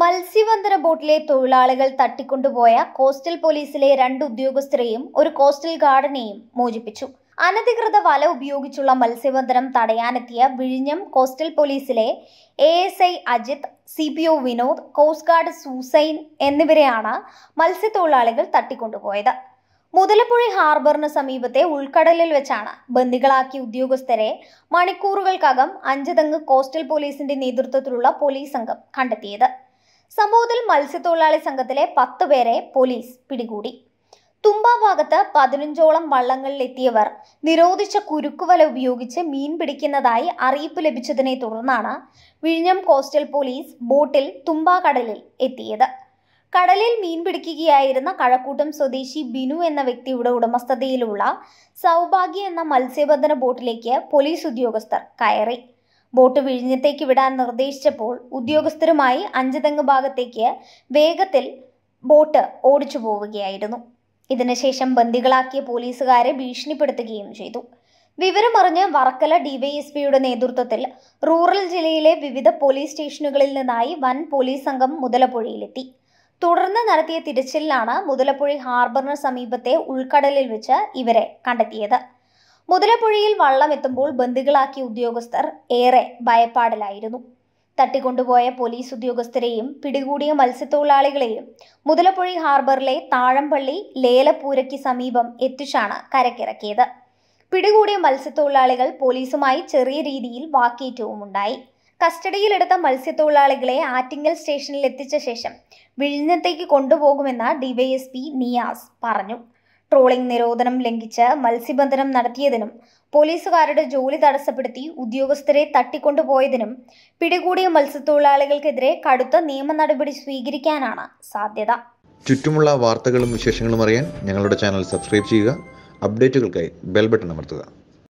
മത്സ്യബന്ധന ബോട്ടിലെ തൊഴിലാളികൾ തട്ടിക്കൊണ്ടുപോയ കോസ്റ്റൽ പോലീസിലെ രണ്ട് ഉദ്യോഗസ്ഥരെയും ഒരു കോസ്റ്റൽ ഗാർഡനെയും മോചിപ്പിച്ചു അനധികൃത വല ഉപയോഗിച്ചുള്ള മത്സ്യബന്ധനം തടയാനെത്തിയ വിഴിഞ്ഞം കോസ്റ്റൽ പോലീസിലെ A S I Ajith C P O Vinod coast guard സൂസൈൻ എന്നിവരെയാണ് മത്സ്യത്തൊഴിലാളികൾ തട്ടിക്കൊണ്ടുപോയത് മുതലപ്പുഴ ഹാർബറിന് സമീപത്തെ ഉൾക്കടലിൽ വെച്ചാണ് ബന്ദികളാക്കിയ ഉദ്യോഗസ്ഥരെ മണിക്കൂറുകൾക്കകം അഞ്ചതങ്ങ് കോസ്റ്റൽ പോലീസിന്റെ നേതൃത്വത്തിലുള്ള പോലീസ് സംഘം കണ്ടെത്തിയത് സംഭവത്തിൽ മത്സ്യത്തൊഴിലാളി സംഘത്തിലെ പത്ത് പേരെ പോലീസ് പിടികൂടി തുമ്പ ഭാഗത്ത് പതിനഞ്ചോളം എത്തിയവർ നിരോധിച്ച കുരുക്കുവല ഉപയോഗിച്ച് മീൻ പിടിക്കുന്നതായി അറിയിപ്പ് ലഭിച്ചതിനെ തുടർന്നാണ് വിഴിഞ്ഞം കോസ്റ്റൽ പോലീസ് ബോട്ടിൽ തുമ്പ കടലിൽ എത്തിയത് കടലിൽ മീൻ പിടിക്കുകയായിരുന്ന കഴക്കൂട്ടം സ്വദേശി ബിനു എന്ന വ്യക്തിയുടെ ഉടമസ്ഥതയിലുള്ള സൗഭാഗ്യ എന്ന മത്സ്യബന്ധന ബോട്ടിലേക്ക് പോലീസ് ഉദ്യോഗസ്ഥർ കയറി ബോട്ട് വിഴിഞ്ഞത്തേക്ക് വിടാൻ നിർദ്ദേശിച്ചപ്പോൾ ഉദ്യോഗസ്ഥരുമായി അഞ്ചുതെങ്ങ് ഭാഗത്തേക്ക് വേഗത്തിൽ ബോട്ട് ഓടിച്ചു പോവുകയായിരുന്നു ഇതിനുശേഷം ബന്ദികളാക്കിയ പോലീസുകാരെ ഭീഷണിപ്പെടുത്തുകയും ചെയ്തു വിവരമറിഞ്ഞ് വർക്കല ഡിവൈഎസ്പിയുടെ നേതൃത്വത്തിൽ റൂറൽ ജില്ലയിലെ വിവിധ പോലീസ് സ്റ്റേഷനുകളിൽ നിന്നായി വൻ പോലീസ് സംഘം മുതലപ്പുഴയിലെത്തി തുടർന്ന് നടത്തിയ തിരച്ചിലിലാണ് മുതലപ്പുഴി ഹാർബറിന് സമീപത്തെ ഉൾക്കടലിൽ വെച്ച് ഇവരെ കണ്ടെത്തിയത് മുതലപ്പുഴയിൽ എത്തുമ്പോൾ ബന്ധുക്കളാക്കിയ ഉദ്യോഗസ്ഥർ ഏറെ ഭയപ്പാടിലായിരുന്നു തട്ടിക്കൊണ്ടുപോയ പോലീസ് ഉദ്യോഗസ്ഥരെയും പിടികൂടിയ മത്സ്യത്തൊഴിലാളികളെയും മുതലപ്പുഴി ഹാർബറിലെ താഴമ്പള്ളി ലേലപ്പൂരയ്ക്ക് സമീപം എത്തിച്ചാണ് കരക്കിറക്കിയത് പിടികൂടിയ മത്സ്യത്തൊഴിലാളികൾ പോലീസുമായി ചെറിയ രീതിയിൽ വാക്കേറ്റവും ഉണ്ടായി കസ്റ്റഡിയിലെടുത്ത മത്സ്യത്തൊഴിലാളികളെ ആറ്റിങ്ങൽ സ്റ്റേഷനിൽ എത്തിച്ച ശേഷം വിഴിഞ്ഞത്തേക്ക് കൊണ്ടുപോകുമെന്ന് ഡിവൈഎസ്പി നിയാസ് പറഞ്ഞു ട്രോളിംഗ് നിരോധനം ലംഘിച്ച് മത്സ്യബന്ധനം നടത്തിയതിനും പോലീസുകാരുടെ ജോലി തടസ്സപ്പെടുത്തി ഉദ്യോഗസ്ഥരെ തട്ടിക്കൊണ്ടുപോയതിനും പിടികൂടിയ മത്സ്യത്തൊഴിലാളികൾക്കെതിരെ കടുത്ത നിയമ നടപടി സ്വീകരിക്കാനാണ് സാധ്യത ചുറ്റുമുള്ള വാർത്തകളും വിശേഷങ്ങളും അറിയാൻ ഞങ്ങളുടെ ചാനൽ സബ്സ്ക്രൈബ് ചെയ്യുക അപ്ഡേറ്റുകൾക്കായി ബെൽ ബട്ടൺ അമർത്തുക